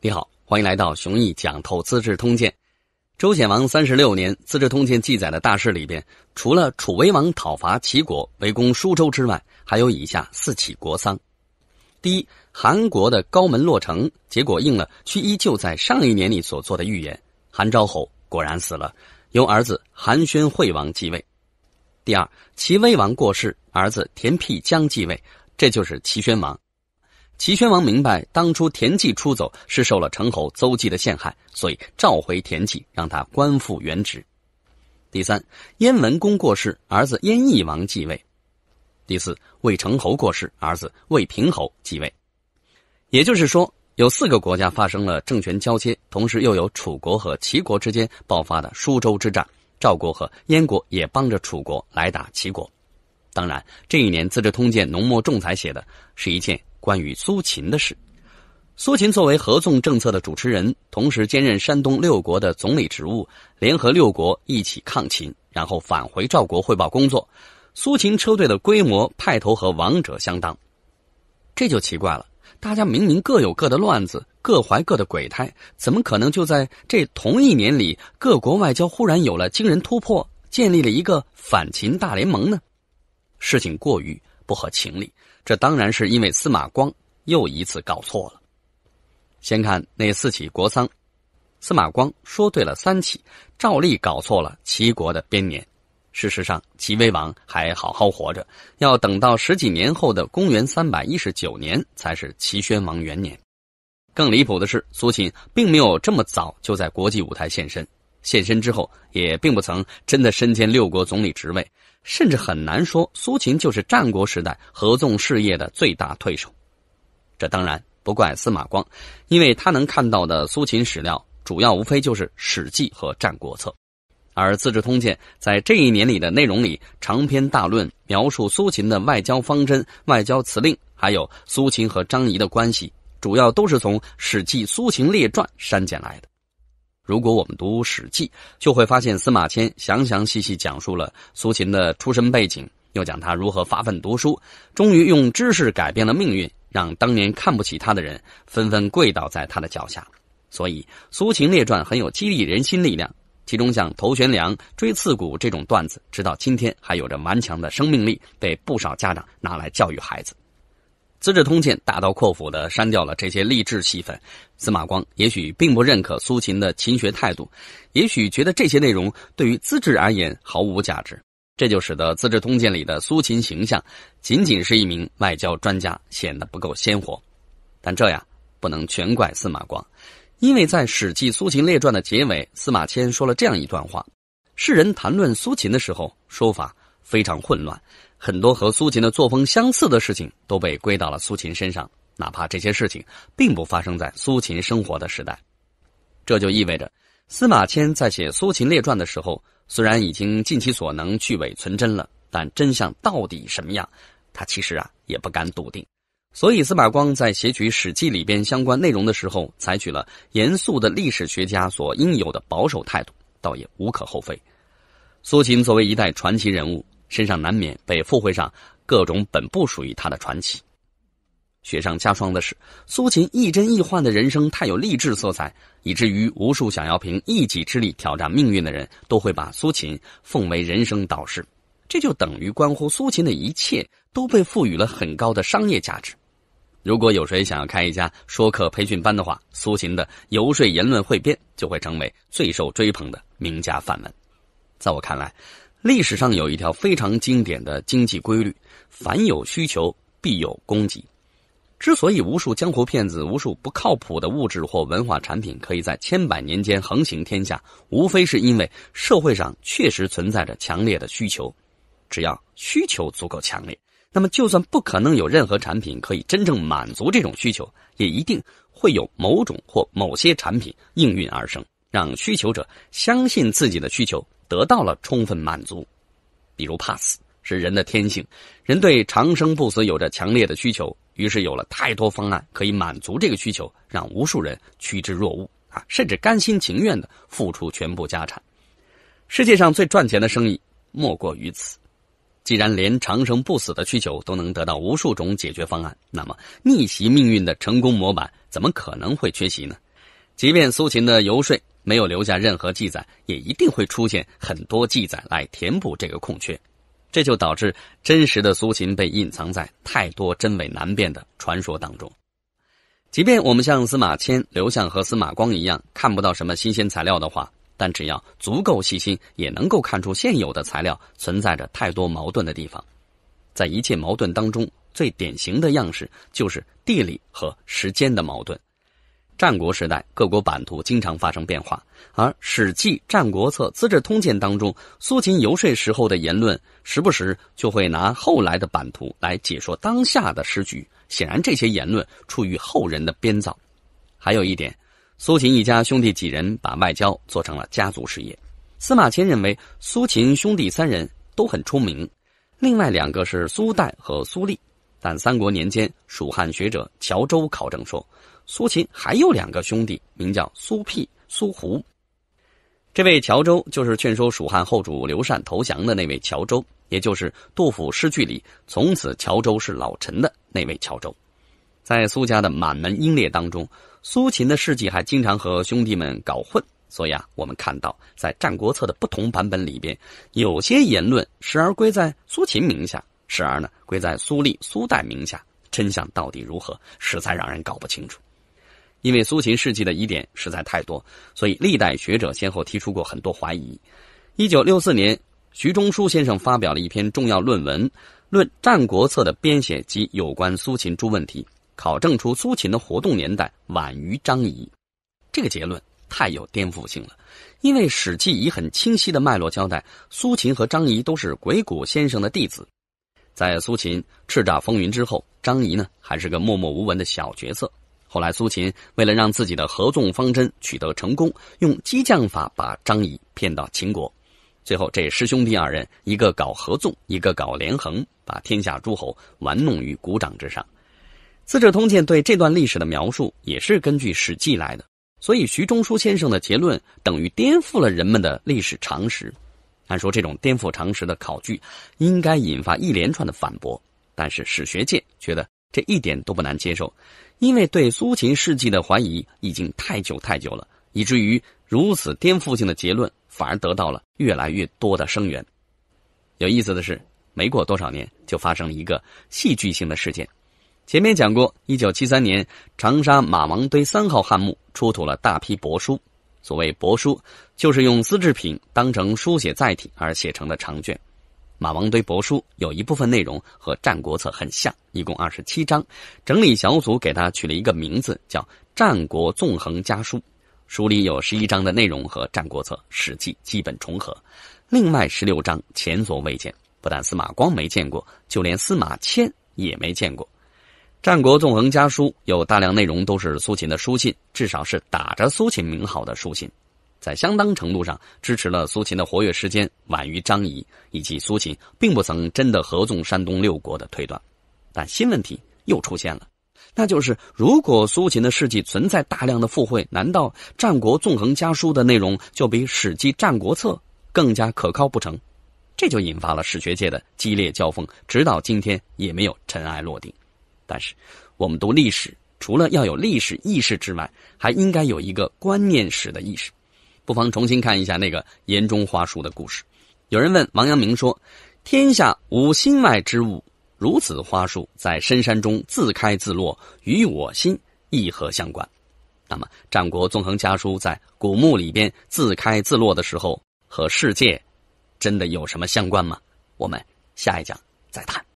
你好，欢迎来到熊毅讲透《资治通鉴》。周显王三十六年，《资治通鉴》记载的大事里边，除了楚威王讨伐齐国、围攻舒州之外，还有以下四起国丧：第一，韩国的高门落成，结果应了屈依就在上一年里所做的预言，韩昭侯果然死了，由儿子韩宣惠王继位；第二，齐威王过世，儿子田辟疆继位，这就是齐宣王。齐宣王明白，当初田忌出走是受了城侯邹忌的陷害，所以召回田忌，让他官复原职。第三，燕文公过世，儿子燕翼王继位。第四，魏成侯过世，儿子魏平侯继位。也就是说，有四个国家发生了政权交接，同时又有楚国和齐国之间爆发的舒州之战，赵国和燕国也帮着楚国来打齐国。当然，这一年《资治通鉴》浓墨重彩写的是一件。关于苏秦的事，苏秦作为合纵政策的主持人，同时兼任山东六国的总理职务，联合六国一起抗秦，然后返回赵国汇报工作。苏秦车队的规模、派头和王者相当，这就奇怪了。大家明明各有各的乱子，各怀各的鬼胎，怎么可能就在这同一年里，各国外交忽然有了惊人突破，建立了一个反秦大联盟呢？事情过于……不合情理，这当然是因为司马光又一次搞错了。先看那四起国丧，司马光说对了三起，照例搞错了齐国的编年。事实上，齐威王还好好活着，要等到十几年后的公元三百一十九年才是齐宣王元年。更离谱的是，苏秦并没有这么早就在国际舞台现身，现身之后也并不曾真的身兼六国总理职位。甚至很难说苏秦就是战国时代合纵事业的最大对手，这当然不怪司马光，因为他能看到的苏秦史料主要无非就是《史记》和《战国策》，而《资治通鉴》在这一年里的内容里长篇大论描述苏秦的外交方针、外交辞令，还有苏秦和张仪的关系，主要都是从《史记·苏秦列传》删减来的。如果我们读《史记》，就会发现司马迁详详细细讲述了苏秦的出身背景，又讲他如何发奋读书，终于用知识改变了命运，让当年看不起他的人纷纷跪倒在他的脚下。所以《苏秦列传》很有激励人心力量。其中像头悬梁、锥刺股这种段子，直到今天还有着顽强的生命力，被不少家长拿来教育孩子。《资治通鉴》大刀阔斧的删掉了这些励志戏份。司马光也许并不认可苏秦的勤学态度，也许觉得这些内容对于资质而言毫无价值。这就使得《资治通鉴》里的苏秦形象仅仅是一名外交专家，显得不够鲜活。但这呀，不能全怪司马光，因为在《史记苏秦列传》的结尾，司马迁说了这样一段话：世人谈论苏秦的时候，说法非常混乱。很多和苏秦的作风相似的事情都被归到了苏秦身上，哪怕这些事情并不发生在苏秦生活的时代，这就意味着司马迁在写《苏秦列传》的时候，虽然已经尽其所能去伪存真了，但真相到底什么样，他其实啊也不敢笃定。所以司马光在写取《史记》里边相关内容的时候，采取了严肃的历史学家所应有的保守态度，倒也无可厚非。苏秦作为一代传奇人物。身上难免被附会上各种本不属于他的传奇。雪上加霜的是，苏秦亦真亦幻的人生太有励志色彩，以至于无数想要凭一己之力挑战命运的人都会把苏秦奉为人生导师。这就等于关乎苏秦的一切都被赋予了很高的商业价值。如果有谁想要开一家说课培训班的话，苏秦的游说言论汇编就会成为最受追捧的名家范文。在我看来。历史上有一条非常经典的经济规律：凡有需求，必有供给。之所以无数江湖骗子、无数不靠谱的物质或文化产品可以在千百年间横行天下，无非是因为社会上确实存在着强烈的需求。只要需求足够强烈，那么就算不可能有任何产品可以真正满足这种需求，也一定会有某种或某些产品应运而生，让需求者相信自己的需求。得到了充分满足，比如怕死是人的天性，人对长生不死有着强烈的需求，于是有了太多方案可以满足这个需求，让无数人趋之若鹜啊，甚至甘心情愿的付出全部家产。世界上最赚钱的生意莫过于此。既然连长生不死的需求都能得到无数种解决方案，那么逆袭命运的成功模板怎么可能会缺席呢？即便苏秦的游说。没有留下任何记载，也一定会出现很多记载来填补这个空缺，这就导致真实的苏秦被隐藏在太多真伪难辨的传说当中。即便我们像司马迁、刘向和司马光一样看不到什么新鲜材料的话，但只要足够细心，也能够看出现有的材料存在着太多矛盾的地方。在一切矛盾当中，最典型的样式就是地理和时间的矛盾。战国时代，各国版图经常发生变化，而《史记》《战国策》《资治通鉴》当中，苏秦游说时候的言论，时不时就会拿后来的版图来解说当下的时局。显然，这些言论出于后人的编造。还有一点，苏秦一家兄弟几人把外交做成了家族事业。司马迁认为苏秦兄弟三人都很聪明，另外两个是苏代和苏厉。但三国年间，蜀汉学者乔周考证说。苏秦还有两个兄弟，名叫苏辟、苏胡。这位乔州就是劝说蜀汉后主刘禅投降的那位乔州，也就是杜甫诗句里“从此乔州是老臣”的那位乔州。在苏家的满门英烈当中，苏秦的事迹还经常和兄弟们搞混，所以啊，我们看到在《战国策》的不同版本里边，有些言论时而归在苏秦名下，时而呢归在苏立、苏代名下，真相到底如何，实在让人搞不清楚。因为苏秦事迹的疑点实在太多，所以历代学者先后提出过很多怀疑。一九六四年，徐中舒先生发表了一篇重要论文《论战国策的编写及有关苏秦诸问题》，考证出苏秦的活动年代晚于张仪。这个结论太有颠覆性了，因为《史记》以很清晰的脉络交代，苏秦和张仪都是鬼谷先生的弟子。在苏秦叱咤风云之后，张仪呢还是个默默无闻的小角色。后来，苏秦为了让自己的合纵方针取得成功，用激将法把张仪骗到秦国。最后，这师兄弟二人，一个搞合纵，一个搞连横，把天下诸侯玩弄于股掌之上。《资治通鉴》对这段历史的描述也是根据《史记》来的，所以徐中书先生的结论等于颠覆了人们的历史常识。按说，这种颠覆常识的考据应该引发一连串的反驳，但是史学界觉得。这一点都不难接受，因为对苏秦事迹的怀疑已经太久太久了，以至于如此颠覆性的结论反而得到了越来越多的声援。有意思的是，没过多少年，就发生了一个戏剧性的事件。前面讲过，一九七三年长沙马王堆三号汉墓出土了大批帛书。所谓帛书，就是用丝制品当成书写载体而写成的长卷。马王堆帛书有一部分内容和《战国策》很像，一共二十七章。整理小组给它取了一个名字，叫《战国纵横家书》。书里有十一章的内容和《战国策》《史记》基本重合，另外十六章前所未见，不但司马光没见过，就连司马迁也没见过。《战国纵横家书》有大量内容都是苏秦的书信，至少是打着苏秦名号的书信。在相当程度上支持了苏秦的活跃时间晚于张仪，以及苏秦并不曾真的合纵山东六国的推断，但新问题又出现了，那就是如果苏秦的事迹存在大量的附会，难道《战国纵横家书》的内容就比《史记·战国策》更加可靠不成？这就引发了史学界的激烈交锋，直到今天也没有尘埃落定。但是，我们读历史，除了要有历史意识之外，还应该有一个观念史的意识。不妨重新看一下那个岩中花树的故事。有人问王阳明说：“天下无心外之物，如此花树在深山中自开自落，与我心亦何相关？”那么，战国纵横家书在古墓里边自开自落的时候，和世界真的有什么相关吗？我们下一讲再谈。